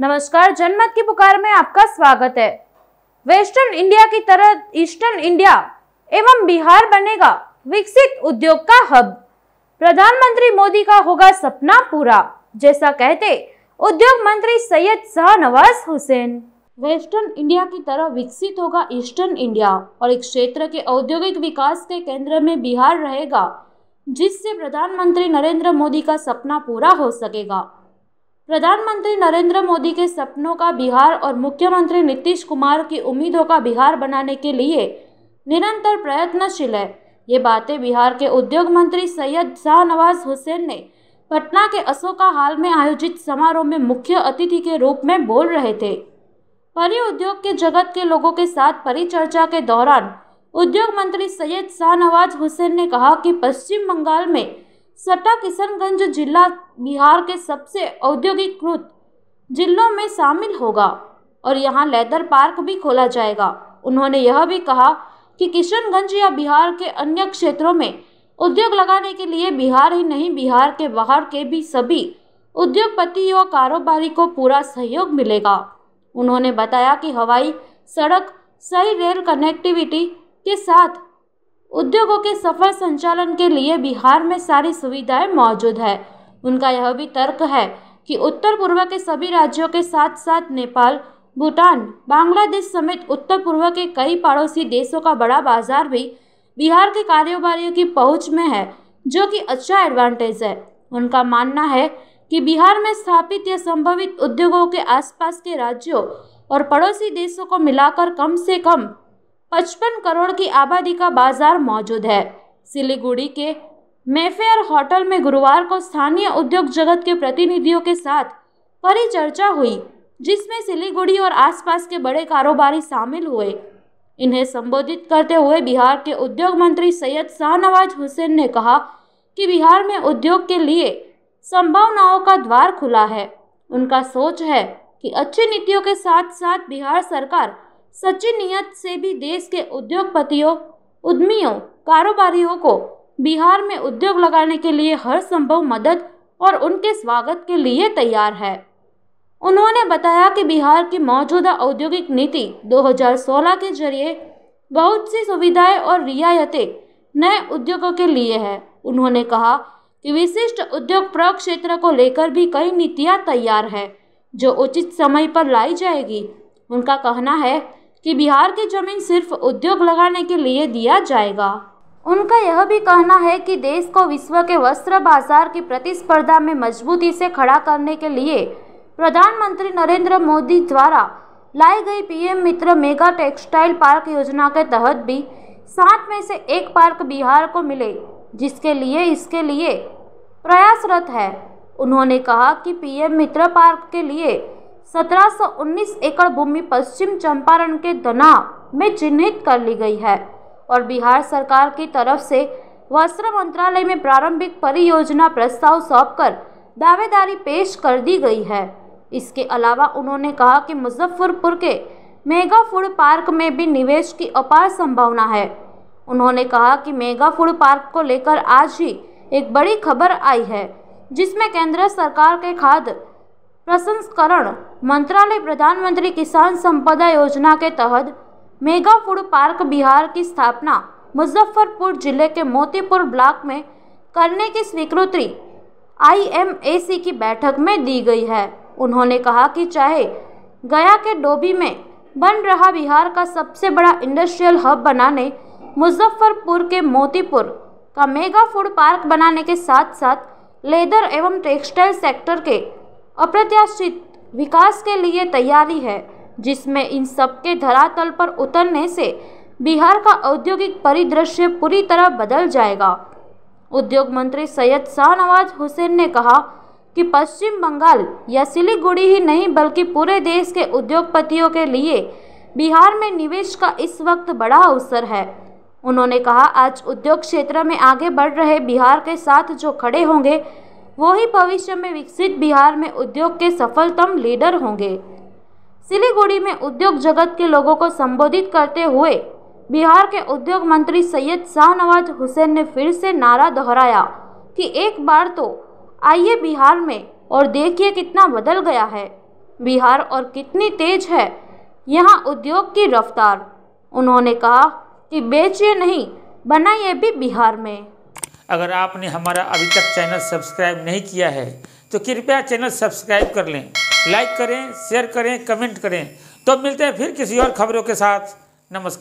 नमस्कार जनमत की पुकार में आपका स्वागत है वेस्टर्न इंडिया की तरह ईस्टर्न इंडिया एवं बिहार बनेगा विकसित उद्योग का हब प्रधानमंत्री मोदी का होगा सपना पूरा जैसा कहते उद्योग मंत्री सैयद शाहनवाज हुसैन वेस्टर्न इंडिया की तरह विकसित होगा ईस्टर्न इंडिया और एक क्षेत्र के औद्योगिक विकास के केंद्र में बिहार रहेगा जिससे प्रधानमंत्री नरेंद्र मोदी का सपना पूरा हो सकेगा प्रधानमंत्री नरेंद्र मोदी के सपनों का बिहार और मुख्यमंत्री नीतीश कुमार की उम्मीदों का बिहार बनाने के लिए निरंतर प्रयत्नशील है ये बातें बिहार के उद्योग मंत्री सैयद शाहनवाज हुसैन ने पटना के अशोका हाल में आयोजित समारोह में मुख्य अतिथि के रूप में बोल रहे थे परी उद्योग के जगत के लोगों के साथ परिचर्चा के दौरान उद्योग मंत्री सैयद शाहनवाज हुसैन ने कहा कि पश्चिम बंगाल में सटा किशनगंज जिला बिहार के सबसे औद्योगिकृत जिलों में शामिल होगा और यहाँ लेदर पार्क भी खोला जाएगा उन्होंने यह भी कहा कि किशनगंज या बिहार के अन्य क्षेत्रों में उद्योग लगाने के लिए बिहार ही नहीं बिहार के बाहर के भी सभी उद्योगपति व कारोबारी को पूरा सहयोग मिलेगा उन्होंने बताया कि हवाई सड़क सही रेल कनेक्टिविटी के साथ उद्योगों के सफल संचालन के लिए बिहार में सारी सुविधाएं मौजूद है उनका यह भी तर्क है कि उत्तर पूर्व के सभी राज्यों के साथ साथ नेपाल भूटान बांग्लादेश समेत उत्तर पूर्व के कई पड़ोसी देशों का बड़ा बाजार भी बिहार के कारोबारियों की पहुंच में है जो कि अच्छा एडवांटेज है उनका मानना है कि बिहार में स्थापित या संभवित उद्योगों के आसपास के राज्यों और पड़ोसी देशों को मिलाकर कम से कम पचपन करोड़ की आबादी का बाजार मौजूद है सिलीगुड़ी के मेफेयर होटल में गुरुवार को स्थानीय उद्योग जगत के प्रतिनिधियों के साथ परिचर्चा हुई जिसमें सिलीगुड़ी और आसपास के बड़े कारोबारी शामिल हुए इन्हें संबोधित करते हुए बिहार के उद्योग मंत्री सैयद शाहनवाज हुसैन ने कहा कि बिहार में उद्योग के लिए संभावनाओं का द्वार खुला है उनका सोच है कि अच्छी नीतियों के साथ साथ बिहार सरकार सच्ची नीयत से भी देश के उद्योगपतियों उद्यमियों कारोबारियों को बिहार में उद्योग लगाने के लिए हर संभव मदद और उनके स्वागत के लिए तैयार है उन्होंने बताया कि बिहार की मौजूदा औद्योगिक नीति 2016 के जरिए बहुत सी सुविधाएं और रियायतें नए उद्योगों के लिए है उन्होंने कहा कि विशिष्ट उद्योग प्रक्षेत्र को लेकर भी कई नीतियां तैयार है जो उचित समय पर लाई जाएगी उनका कहना है कि बिहार की जमीन सिर्फ उद्योग लगाने के लिए दिया जाएगा उनका यह भी कहना है कि देश को विश्व के वस्त्र बाजार की प्रतिस्पर्धा में मजबूती से खड़ा करने के लिए प्रधानमंत्री नरेंद्र मोदी द्वारा लाई गई PM Mitra mega textile park योजना के तहत भी सात में से एक पार्क बिहार को मिले जिसके लिए इसके लिए प्रयासरत है उन्होंने कहा कि पीएम मित्र पार्क के लिए 1719 एकड़ भूमि पश्चिम चंपारण के दना में चिन्हित कर ली गई है और बिहार सरकार की तरफ से वस्त्र मंत्रालय में प्रारंभिक परियोजना प्रस्ताव सौंपकर दावेदारी पेश कर दी गई है इसके अलावा उन्होंने कहा कि मुजफ्फरपुर के मेगा फूड पार्क में भी निवेश की अपार संभावना है उन्होंने कहा कि मेगा फूड पार्क को लेकर आज ही एक बड़ी खबर आई है जिसमें केंद्र सरकार के खाद्य प्रसंस्करण मंत्रालय प्रधानमंत्री किसान संपदा योजना के तहत मेगा फूड पार्क बिहार की स्थापना मुजफ्फरपुर जिले के मोतीपुर ब्लॉक में करने की स्वीकृति आईएमएसी की बैठक में दी गई है उन्होंने कहा कि चाहे गया के डोबी में बन रहा बिहार का सबसे बड़ा इंडस्ट्रियल हब बनाने मुजफ्फरपुर के मोतीपुर का मेगा फूड पार्क बनाने के साथ साथ लेदर एवं टेक्सटाइल सेक्टर के अप्रत्याशित विकास के लिए तैयारी है जिसमें इन सब के धरातल पर उतरने से बिहार का औद्योगिक परिदृश्य पूरी तरह बदल जाएगा उद्योग मंत्री सैयद शाहनवाज हुसैन ने कहा कि पश्चिम बंगाल या सिलीगुड़ी ही नहीं बल्कि पूरे देश के उद्योगपतियों के लिए बिहार में निवेश का इस वक्त बड़ा अवसर है उन्होंने कहा आज उद्योग क्षेत्र में आगे बढ़ रहे बिहार के साथ जो खड़े होंगे वही भविष्य में विकसित बिहार में उद्योग के सफलतम लीडर होंगे सिलीगुड़ी में उद्योग जगत के लोगों को संबोधित करते हुए बिहार के उद्योग मंत्री सैयद शाहनवाज हुसैन ने फिर से नारा दोहराया कि एक बार तो आइए बिहार में और देखिए कितना बदल गया है बिहार और कितनी तेज है यहाँ उद्योग की रफ्तार उन्होंने कहा कि बेचिए नहीं बनाइए भी बिहार में अगर आपने हमारा अभी तक चैनल सब्सक्राइब नहीं किया है तो कृपया चैनल सब्सक्राइब कर लें लाइक करें शेयर करें कमेंट करें तो मिलते हैं फिर किसी और खबरों के साथ नमस्कार